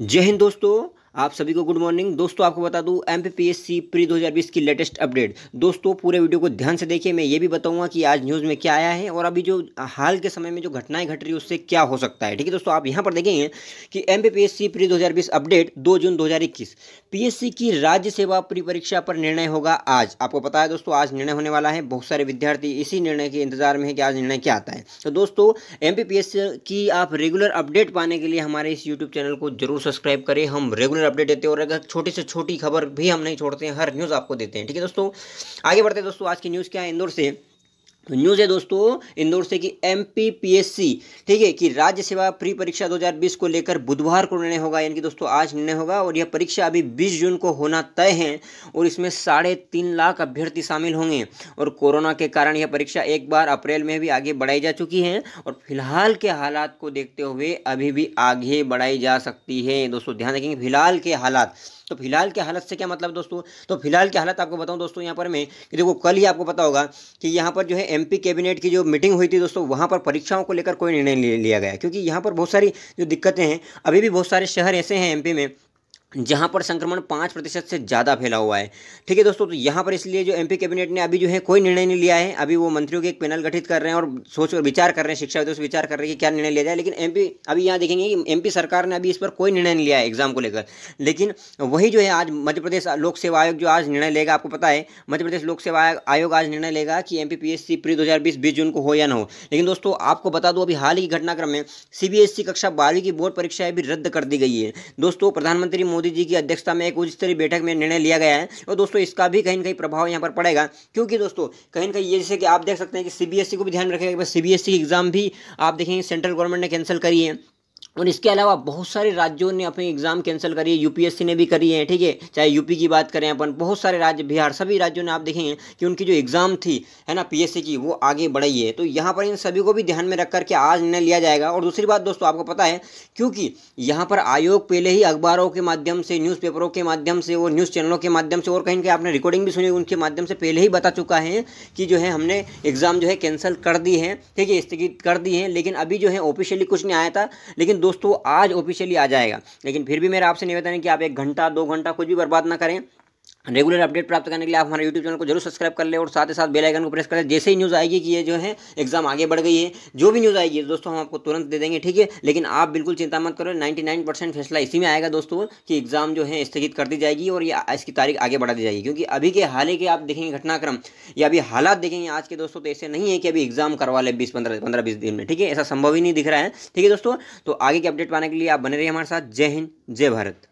जय हिंद दोस्तों आप सभी को गुड मॉर्निंग दोस्तों आपको बता दूं एम प्री 2020 की लेटेस्ट अपडेट दोस्तों पूरे वीडियो को ध्यान से देखिए मैं ये भी बताऊंगा कि आज न्यूज़ में क्या आया है और अभी जो हाल के समय में जो घटनाएं घट रही है उससे क्या हो सकता है ठीक है दोस्तों आप यहाँ पर देखेंगे कि एम प्री 2020 अपडेट दो जून दो पीएससी की राज्य सेवा परीक्षा पर निर्णय होगा आज आपको पता है दोस्तों आज निर्णय होने वाला है बहुत सारे विद्यार्थी इसी निर्णय के इंतजार में है कि आज निर्णय क्या आता है तो दोस्तों एम की आप रेगुलर अपडेट पाने के लिए हमारे इस यूट्यूब चैनल को जरूर सब्सक्राइब करें हम रेगुलर अपडेट देते हैं और अगर छोटी से छोटी खबर भी हम नहीं छोड़ते हैं हर न्यूज़ आपको देते हैं ठीक है दोस्तों आगे बढ़ते हैं दोस्तों आज की न्यूज़ क्या है इंदौर से तो न्यूज़ है दोस्तों इंदौर से कि एम ठीक है कि राज्य सेवा प्री परीक्षा 2020 को लेकर बुधवार को निर्णय होगा यानी कि दोस्तों आज निर्णय होगा और यह परीक्षा अभी 20 जून को होना तय है और इसमें साढ़े तीन लाख अभ्यर्थी शामिल होंगे और कोरोना के कारण यह परीक्षा एक बार अप्रैल में भी आगे बढ़ाई जा चुकी है और फिलहाल के हालात को देखते हुए अभी भी आगे बढ़ाई जा सकती है दोस्तों ध्यान रखेंगे फिलहाल के हालात तो फिलहाल की हालत से क्या मतलब दोस्तों तो फिलहाल की हालत आपको बताऊँ दोस्तों यहाँ पर मैं कि देखो कल ही आपको पता होगा कि यहाँ पर जो है एम कैबिनेट की जो मीटिंग हुई थी दोस्तों वहाँ पर परीक्षाओं को लेकर कोई निर्णय लिया गया क्योंकि यहाँ पर बहुत सारी जो दिक्कतें हैं अभी भी बहुत सारे शहर ऐसे हैं एम में जहाँ पर संक्रमण पाँच प्रतिशत से ज़्यादा फैला हुआ है ठीक है दोस्तों तो यहाँ पर इसलिए जो एमपी कैबिनेट ने अभी जो है कोई निर्णय नहीं लिया है अभी वो मंत्रियों के एक पैनल गठित कर रहे हैं और सोच और विचार कर रहे हैं शिक्षा विदोष विचार कर रहे हैं कि क्या निर्णय लिया जाए लेकिन एम अभी यहाँ देखेंगे कि एम सरकार ने अभी इस पर कोई निर्णय नहीं लिया है एग्जाम को लेकर लेकिन वही जो है आज मध्य प्रदेश लोक सेवा आयोग जो आज निर्णय लेगा आपको पता है मध्य प्रदेश लोक सेवा आयोग आज निर्णय लेगा कि एम पी प्री दो हज़ार बीस बीस जून को हो या ना हो लेकिन दोस्तों आपको बता दूँ अभी हाल ही घटनाक्रम में सी बी एस ई कक्षा बारहवीं की बोर्ड परीक्षाएं भी रद्द कर दी गई है दोस्तों प्रधानमंत्री मोदी मोदी जी की अध्यक्षता में एक उच्च स्तरीय बैठक में निर्णय लिया गया है और दोस्तों इसका भी कहीं ना कहीं प्रभाव यहाँ पर पड़ेगा क्योंकि दोस्तों कहीं ना कहीं ये जैसे कि आप देख सकते हैं कि सीबीएसई e को भी ध्यान रखेगा कि सी बी एग्ज़ाम भी आप देखेंगे सेंट्रल गवर्नमेंट ने कैंसिल करी है और इसके अलावा बहुत सारे राज्यों ने अपने एग्ज़ाम कैंसिल करी है यूपीएससी ने भी करी है ठीक है चाहे यूपी की बात करें अपन बहुत सारे राज्य बिहार सभी राज्यों ने आप देखेंगे कि उनकी जो एग्ज़ाम थी है ना पीएससी की वो आगे बढ़ी है तो यहाँ पर इन सभी को भी ध्यान में रख करके आज निर्णय लिया जाएगा और दूसरी बात दोस्तों आपको पता है क्योंकि यहाँ पर आयोग पहले ही अखबारों के माध्यम से न्यूज़पेपरों के माध्यम से और न्यूज़ चैनलों के माध्यम से और कहीं कहीं आपने रिकॉर्डिंग भी सुनी उनके माध्यम से पहले ही बता चुका है कि जो है हमने एग्ज़ाम जो है कैंसिल कर दी है ठीक है स्थगित कर दी है लेकिन अभी जो है ऑफिशियली कुछ नहीं आया था लेकिन दोस्तों आज ऑफिशियली आ जाएगा लेकिन फिर भी मेरा आपसे निवेदन है कि आप एक घंटा दो घंटा कुछ भी बर्बाद ना करें रेगुलर अपडेट प्राप्त करने के लिए आप हमारे यूट्यूब चैनल को जरूर सब्सक्राइब कर ले और साथ ही साथ बेल आइकन को प्रेस कर ले जैसे ही न्यूज़ आएगी कि ये जो है एग्जाम आगे बढ़ गई है जो भी न्यूज़ आएगी दोस्तों हम आपको तुरंत दे देंगे ठीक है लेकिन आप बिल्कुल चिंता मत करो नाइन्टी परसेंट फैसला इसी में आएगा दोस्तों कि एग्जाम जो है स्थगित कर दी जाएगी और ये इसकी तारीख आगे बढ़ा दी जाएगी क्योंकि अभी के हाल ही के आप देखेंगे घटनाक्रम या अभी हालात देखेंगे आज के दोस्तों तो ऐसे नहीं है कि अभी एग्जाम करवा ले बीस पंद्रह पंद्रह बीस दिन में ठीक है ऐसा संभव ही नहीं दिख रहा है ठीक है दोस्तों तो आगे की अपडेट पाने के लिए आप बने रहिए हमारे साथ जय हिंद जय भारत